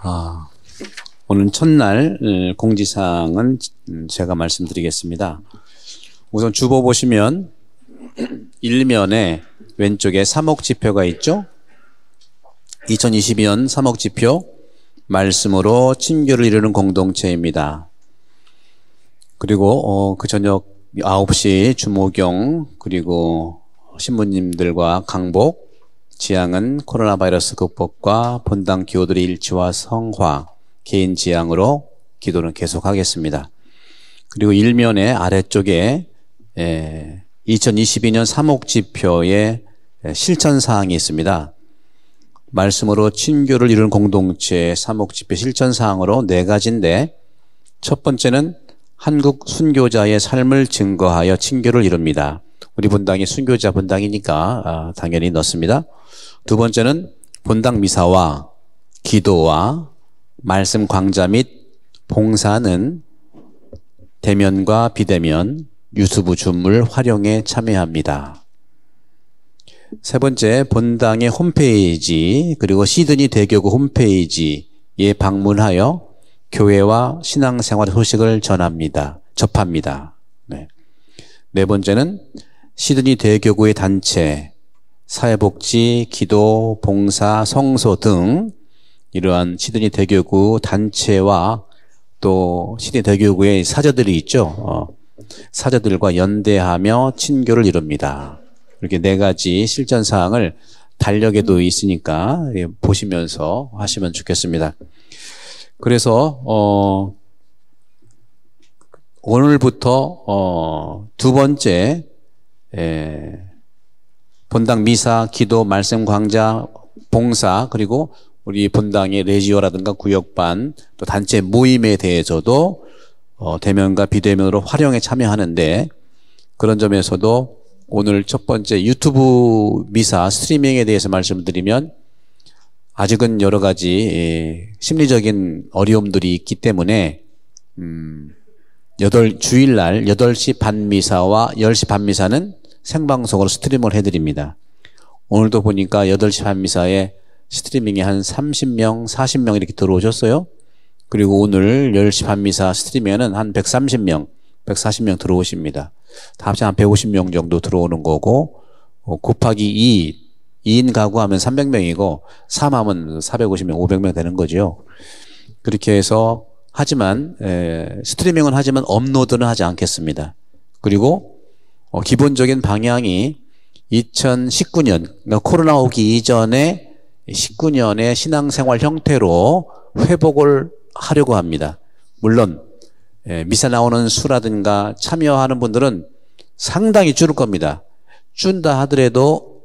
아, 오늘 첫날 공지사항은 제가 말씀드리겠습니다. 우선 주보 보시면 1면에 왼쪽에 3억 지표가 있죠. 2022년 3억 지표 말씀으로 친교를 이루는 공동체입니다. 그리고 어, 그 저녁 9시 주모경 그리고 신부님들과 강복 지향은 코로나 바이러스 극복과 본당 기호들의 일치와 성화, 개인 지향으로 기도는 계속하겠습니다. 그리고 일면의 아래쪽에 2022년 3옥 지표의 실천 사항이 있습니다. 말씀으로 친교를 이룬 공동체 3옥 지표 실천 사항으로 네 가지인데 첫 번째는 한국 순교자의 삶을 증거하여 친교를 이룹니다. 우리 본당이 순교자 본당이니까 아, 당연히 넣습니다. 두 번째는 본당 미사와 기도와 말씀 강좌 및 봉사는 대면과 비대면 유튜브 줌을 활용해 참여합니다. 세 번째, 본당의 홈페이지 그리고 시드니 대교구 홈페이지에 방문하여 교회와 신앙생활 소식을 전합니다. 접합니다. 네, 네 번째는 시드니 대교구의 단체, 사회복지, 기도, 봉사, 성소 등 이러한 시드니 대교구 단체와 또 시드니 대교구의 사저들이 있죠. 어, 사저들과 연대하며 친교를 이룹니다. 이렇게 네 가지 실전 사항을 달력에도 있으니까 예, 보시면서 하시면 좋겠습니다. 그래서 어, 오늘부터 어, 두 번째 에, 예. 본당 미사, 기도, 말씀 광좌 봉사 그리고 우리 본당의 레지오라든가 구역반 또 단체 모임에 대해서도 어, 대면과 비대면으로 활용에 참여하는데 그런 점에서도 오늘 첫 번째 유튜브 미사 스트리밍에 대해서 말씀드리면 아직은 여러 가지 예, 심리적인 어려움들이 있기 때문에 음, 8, 주일날 8시 반 미사와 10시 반 미사는 생방송으로 스트림을 해드립니다. 오늘도 보니까 8시 반 미사에 스트리밍이 한 30명, 40명 이렇게 들어오셨어요. 그리고 오늘 10시 반 미사 스트리밍에는 한 130명, 140명 들어오십니다. 다 합쳐 한 150명 정도 들어오는 거고, 어, 곱하기 2, 2인 가구 하면 300명이고, 3 하면 450명, 500명 되는 거죠. 그렇게 해서, 하지만, 스트리밍은 하지만 업로드는 하지 않겠습니다. 그리고 어, 기본적인 방향이 2019년, 그러니까 코로나 오기 이전에 19년의 신앙생활 형태로 회복을 하려고 합니다. 물론 예, 미사 나오는 수라든가 참여하는 분들은 상당히 줄을 겁니다. 준다 하더라도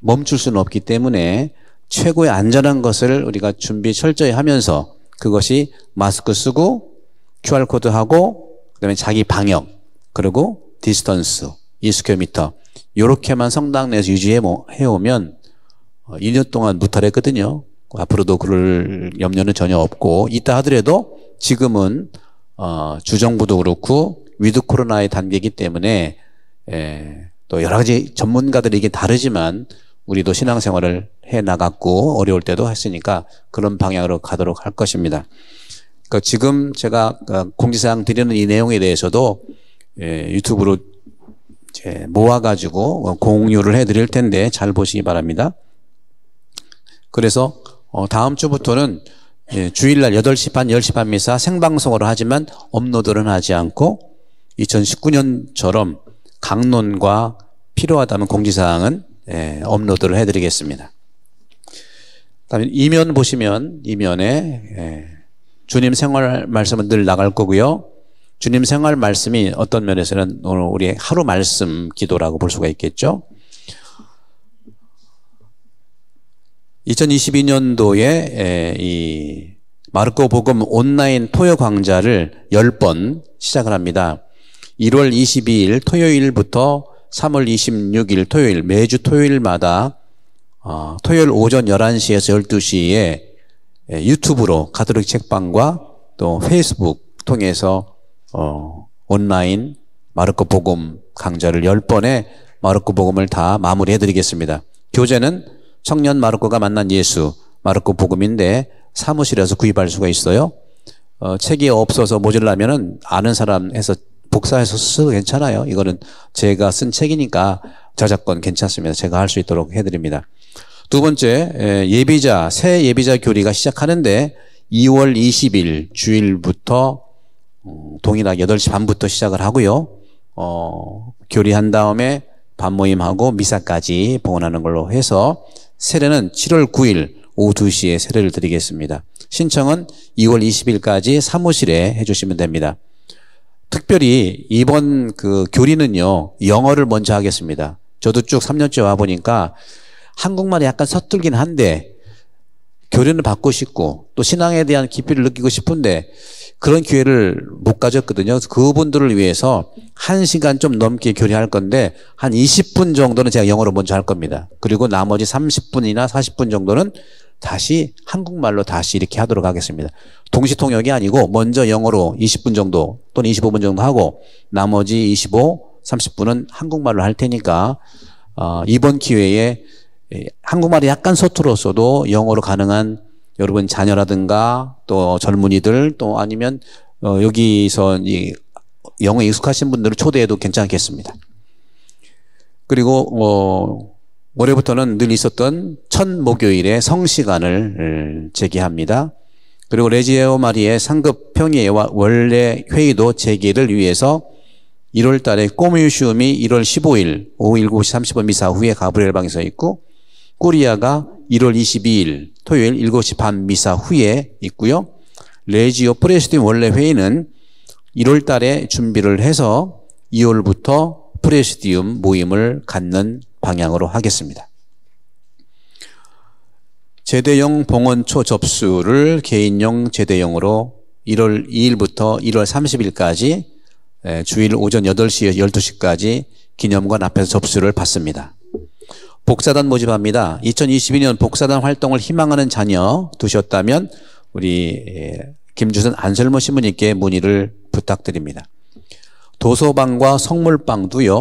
멈출 수는 없기 때문에 최고의 안전한 것을 우리가 준비 철저히 하면서 그것이 마스크 쓰고 QR코드 하고 그다음에 자기 방역 그리고 디스턴스, 스2어미터 이렇게만 성당 내에서 유지해오면 2년 어, 동안 무탈했거든요. 앞으로도 그럴 염려는 전혀 없고 있다 하더라도 지금은 어, 주정부도 그렇고 위드 코로나의 단계이기 때문에 에, 예, 또 여러 가지 전문가들이 이게 다르지만 우리도 신앙생활을 해 나갔고 어려울 때도 했으니까 그런 방향으로 가도록 할 것입니다. 그러니까 지금 제가 어, 공지사항 드리는 이 내용에 대해서도 예, 유튜브로 예, 모아가지고 공유를 해드릴 텐데 잘 보시기 바랍니다. 그래서 어, 다음 주부터는 예, 주일날 8시 반, 10시 반 미사 생방송으로 하지만 업로드는 하지 않고 2019년처럼 강론과 필요하다면 공지사항은 예, 업로드를 해드리겠습니다. 다음 이면 보시면 이면에 예, 주님 생활 말씀은 늘 나갈 거고요. 주님 생활 말씀이 어떤 면에서는 오늘 우리의 하루 말씀 기도라고 볼 수가 있겠죠. 2022년도에 이 마르코 복음 온라인 토요 강좌를 10번 시작을 합니다. 1월 22일 토요일부터 3월 26일 토요일 매주 토요일마다 어, 토요일 오전 11시에서 12시에 유튜브로 가톨릭 책방과 또 페이스북 통해서 어, 온라인 마르코 복음 강좌를 10번에 마르코 복음을 다 마무리해 드리겠습니다. 교재는 청년 마르코가 만난 예수 마르코 복음인데 사무실에서 구입할 수가 있어요. 어, 책이 없어서 모질라면 아는 사람 에서 복사해서 쓰도 괜찮아요. 이거는 제가 쓴 책이니까 저작권 괜찮습니다. 제가 할 수 있도록 해드립니다. 두 번째 예비자 새 예비자 교리가 시작하는데 2월 20일 주일부터 음, 동일하게 8시 반부터 시작을 하고요. 어, 교리한 다음에 밤 모임하고 미사까지 봉헌하는 걸로 해서 세례는 7월 9일 오후 2시에 세례를 드리겠습니다. 신청은 2월 20일까지 사무실에 해주시면 됩니다. 특별히 이번 그 교리는요, 영어를 먼저 하겠습니다. 저도 쭉 3년째 와보니까 한국말이 약간 서툴긴 한데 교련을 받고 싶고 또 신앙에 대한 깊이를 느끼고 싶은데 그런 기회를 못 가졌거든요. 그분들을 위해서 한 시간 좀 넘게 교리할 건데 한 20분 정도는 제가 영어로 먼저 할 겁니다. 그리고 나머지 30분이나 40분 정도는 다시 한국말로 다시 이렇게 하도록 하겠습니다. 동시통역이 아니고 먼저 영어로 20분 정도 또는 25분 정도 하고 나머지 25, 30분은 한국말로 할 테니까 어, 이번 기회에 예, 한국말이 약간 서툴었어도 영어로 가능한 여러분 자녀라든가 또 젊은이들 또 아니면 어 여기서 이 영어 에 익숙하신 분들을 초대해도 괜찮겠습니다. 그리고 어 올해부터는 늘 있었던 첫 목요일에 성시간을 예, 제기합니다. 그리고 레지에오 마리의 상급 평의회와 원래 회의도 재개를 위해서 1월 달에 꼬뮤시움이 1월 15일 오후 7시 30분 미사 후에 가브리엘 방에서 있고 코리아가 1월 22일 토요일 7시 반 미사 후에 있고요. 레지오 프레시디움 원래 회의는 1월 달에 준비를 해서 2월부터 프레시디움 모임을 갖는 방향으로 하겠습니다. 제대용 봉헌초 접수를 개인용 제대용으로 1월 2일부터 1월 30일까지 주일 오전 8시, 12시까지 기념관 앞에서 접수를 받습니다. 복사단 모집합니다. 2022년 복사단 활동을 희망하는 자녀 두셨다면 우리 예, 김주선 안설모 신부님께 문의를 부탁드립니다. 도서방과 성물방도요.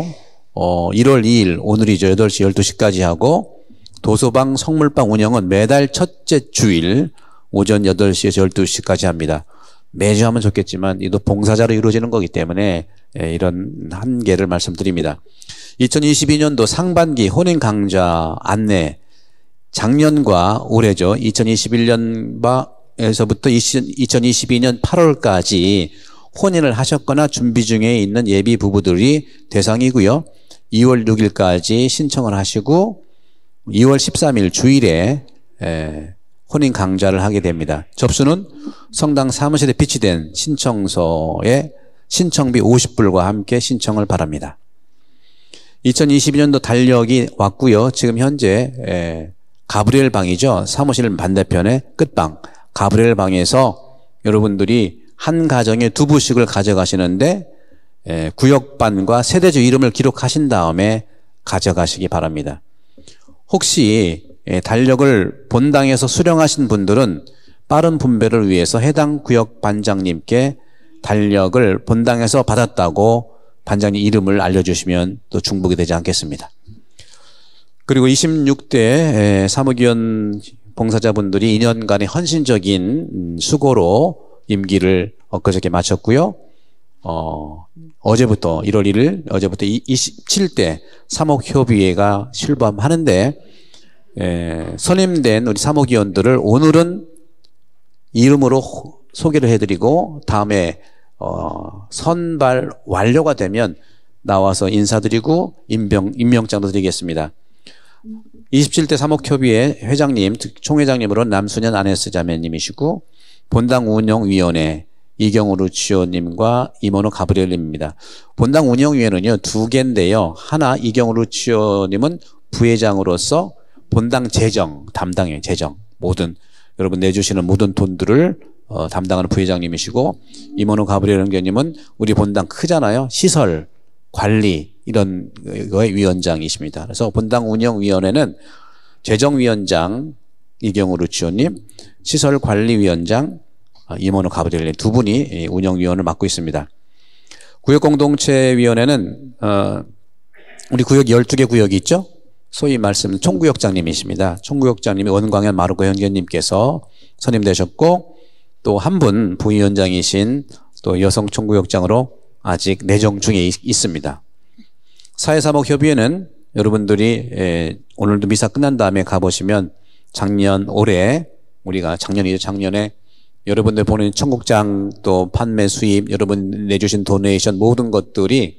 어, 1월 2일 오늘이죠. 8시 12시까지 하고 도서방 성물방 운영은 매달 첫째 주일 오전 8시에서 12시까지 합니다. 매주 하면 좋겠지만 이도 봉사자로 이루어지는 거기 때문에 예, 이런 한계를 말씀드립니다. 2022년도 상반기 혼인 강좌 안내 작년과 올해죠. 2021년에서부터 2022년 8월까지 혼인을 하셨거나 준비 중에 있는 예비 부부들이 대상이고요. 2월 6일까지 신청을 하시고 2월 13일 주일에 혼인 강좌를 하게 됩니다. 접수는 성당 사무실에 비치된 신청서에 신청비 50불과 함께 신청을 바랍니다. 2022년도 달력이 왔고요. 지금 현재 에, 가브리엘 방이죠. 사무실 반대편의 끝방 가브리엘 방에서 여러분들이 한 가정에 두 부씩을 가져가시는데 에, 구역반과 세대주 이름을 기록하신 다음에 가져가시기 바랍니다. 혹시 에, 달력을 본당에서 수령하신 분들은 빠른 분배를 위해서 해당 구역 반장님께 달력을 본당에서 받았다고 반장님 이름을 알려주시면 또 중복이 되지 않겠습니다. 그리고 26대 사무위원 봉사자분들이 2년간의 헌신적인 음, 수고로 임기를 엊그저께 마쳤고요. 어, 어제부터 1월 1일 어제부터 27대 사목협의회가 실감하는데 에, 선임된 우리 사목위원들을 오늘은 이름으로 소개를 해드리고 다음에 어, 선발 완료가 되면 나와서 인사드리고 임명, 임명장도 드리겠습니다. 27대 사목협의회 회장님, 총회장님으로 남수년 안혜스 자매님이시고 본당 운영위원회 이경우 루치오님과 임원호 가브리엘님입니다. 본당 운영위원회는요 두 개인데요. 하나 이경우 루치오님은 부회장으로서 본당 재정 담당이 재정 모든 여러분 내주시는 모든 돈들을 어, 담당하는 부회장님이시고 임원우 가브리엘 형제님은 우리 본당 크잖아요. 시설 관리 이런 거의 위원장이십니다. 그래서 본당 운영위원회는 재정위원장 이경우 루치오님, 시설관리위원장 임원우 아, 가브리엘 두 분이 운영위원을 맡고 있습니다. 구역공동체위원회는 어, 우리 구역 12개 구역이 있죠. 소위 말씀 총구역장님이십니다. 총구역장님이 원광현 마루코 현재님께서 선임되셨고 또한분 부위원장이신 또여성청구역장으로 아직 내정 중에 있습니다. 사회사목협의회는 여러분들이 예, 오늘도 미사 끝난 다음에 가보시면 작년 올해 우리가 작년이죠 작년에 여러분들 보낸 청국장 또 판매 수입 여러분 내주신 도네이션 모든 것들이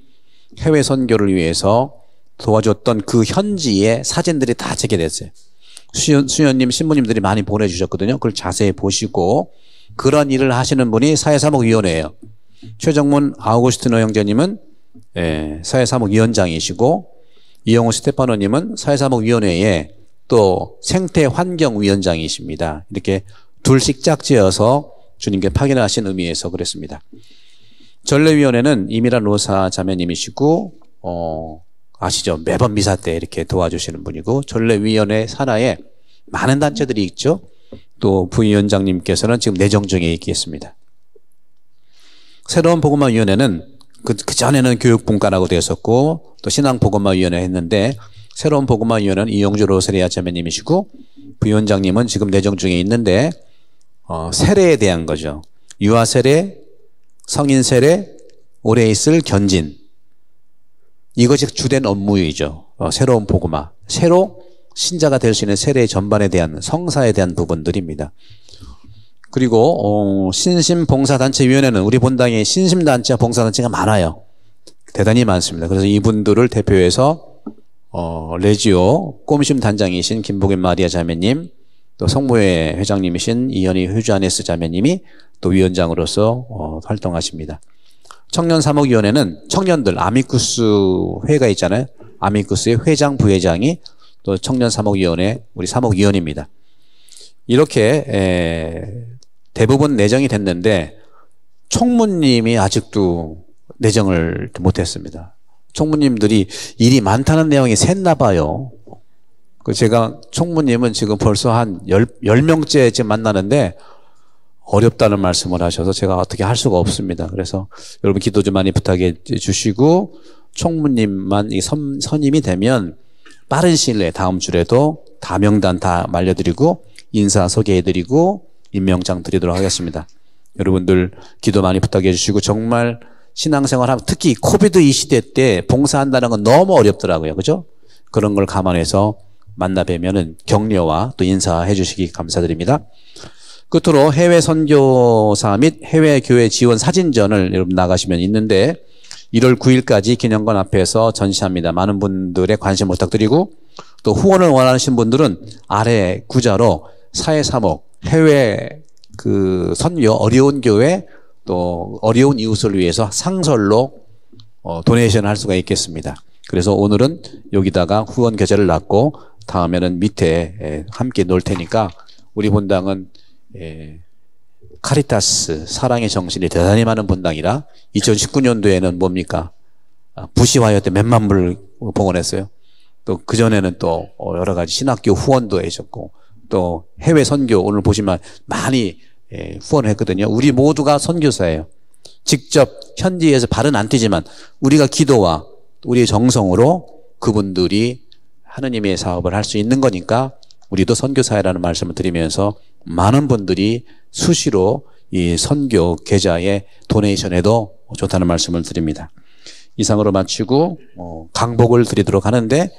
해외 선교를 위해서 도와줬던 그 현지의 사진들이 다 제게됐어요. 수현, 수현님 신부님들이 많이 보내주셨거든요. 그걸 자세히 보시고 그런 일을 하시는 분이 사회사목위원회예요. 최정문 아우구스티노 형제님은 예, 사회사목위원장이시고 이영호 스테파노님은 사회사목위원회의 또 생태환경위원장이십니다. 이렇게 둘씩 짝지어서 주님께 파견하신 의미에서 그랬습니다. 전례위원회는 이미란 로사 자매님이시고 어, 아시죠? 매번 미사 때 이렇게 도와주시는 분이고 전례위원회 산하에 많은 단체들이 있죠. 또 부위원장님께서는 지금 내정 중에 있겠습니다. 새로운 복음화위원회는 그, 그 전에는 교육분과라고 되었었고 또 신앙복음화위원회 했는데 새로운 복음화위원회는 이영주 로세리아 자매님이시고 부위원장님은 지금 내정 중에 있는데 어, 세례에 대한 거죠. 유아 세례, 성인 세례, 오래 있을 견진 이것이 주된 업무이죠. 어, 새로운 복음화, 새로 신자가 될 수 있는 세례 의 전반에 대한 성사에 대한 부분들입니다. 그리고 어, 신심봉사단체위원회는 우리 본당에 신심단체와 봉사단체가 많아요. 대단히 많습니다. 그래서 이분들을 대표해서 어, 레지오 꼬심 단장이신 김복인 마리아 자매님, 또 성모회 회장님이신 이현희 휴주아네스 자매님이 또 위원장으로서 어, 활동하십니다. 청년 사목위원회는 청년들 아미쿠스 회가 있잖아요. 아미쿠스의 회장 부회장이 또 청년 사목위원회 우리 사목위원입니다. 이렇게 대부분 내정이 됐는데 총무님이 아직도 내정을 못했습니다. 총무님들이 일이 많다는 내용이 샜나 봐요. 그 제가 총무님은 지금 벌써 한1 0 명째 지금 만나는데 어렵다는 말씀을 하셔서 제가 어떻게 할 수가 없습니다. 그래서 여러분 기도 좀 많이 부탁해 주시고 총무님만 선, 선임이 되면 빠른 시일 내에 다음 주에도 다 명단 다 말려드리고 인사 소개해드리고 임명장 드리도록 하겠습니다. 여러분들 기도 많이 부탁해 주시고 정말 신앙생활 하면 특히 코비드 이 시대 때 봉사한다는 건 너무 어렵더라고요. 그죠? 그런 걸 감안해서 만나 뵈면은 격려와 또 인사해 주시기 감사드립니다. 끝으로 해외 선교사 및 해외 교회 지원 사진전을 여러분 나가시면 있는데 1월 9일까지 기념관 앞에서 전시합니다. 많은 분들의 관심 부탁드리고 또 후원을 원하시는 분들은 아래 구자로 사회사목, 해외 그 선교, 어려운 교회 또 어려운 이웃을 위해서 상설로 어, 도네이션할 수가 있겠습니다. 그래서 오늘은 여기다가 후원 계좌를 놨고 다음에는 밑에 함께 놓을 테니까 우리 본당은 예, 카리타스 사랑의 정신이 대단히 많은 분당이라 2019년도에는 뭡니까 아, 부시화요 때 몇만 불 봉헌했어요. 또 그 전에는 또 어, 여러 가지 신학교 후원도 해줬고 또 해외 선교 오늘 보시면 많이 예, 후원했거든요. 우리 모두가 선교사예요. 직접 현지에서 발은 안 뛰지만 우리가 기도와 우리의 정성으로 그분들이 하느님의 사업을 할 수 있는 거니까 우리도 선교사회라는 말씀을 드리면서 많은 분들이 수시로 이 선교 계좌에 도네이션에도 좋다는 말씀을 드립니다. 이상으로 마치고 어, 강복을 드리도록 하는데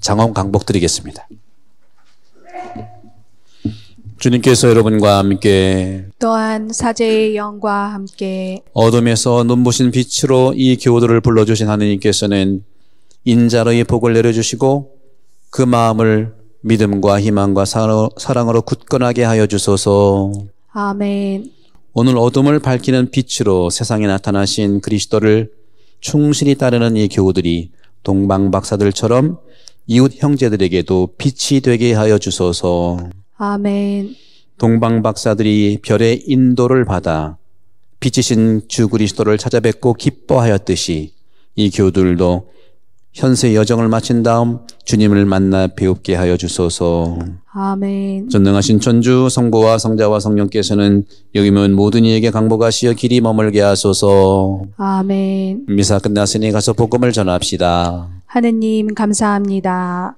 장엄 강복 드리겠습니다. 주님께서 여러분과 함께 또한 사제의 영과 함께 어둠에서 눈부신 빛으로 이 교우들을 불러주신 하느님께서는 인자로의 복을 내려주시고 그 마음을 믿음과 희망과 사랑으로 굳건하게 하여 주소서. 아멘. 오늘 어둠을 밝히는 빛으로 세상에 나타나신 그리스도를 충실히 따르는 이 교우들이 동방 박사들처럼 이웃 형제들에게도 빛이 되게 하여 주소서. 아멘. 동방 박사들이 별의 인도를 받아 빛이신 주 그리스도를 찾아뵙고 기뻐하였듯이 이 교우들도 현세 여정을 마친 다음 주님을 만나 배웁게 하여 주소서. 아멘. 전능하신 천주 성부와 성자와 성령께서는 여기면 모든 이에게 강복하시어 길이 머물게 하소서. 아멘. 미사 끝났으니 가서 복음을 전합시다. 하느님 감사합니다.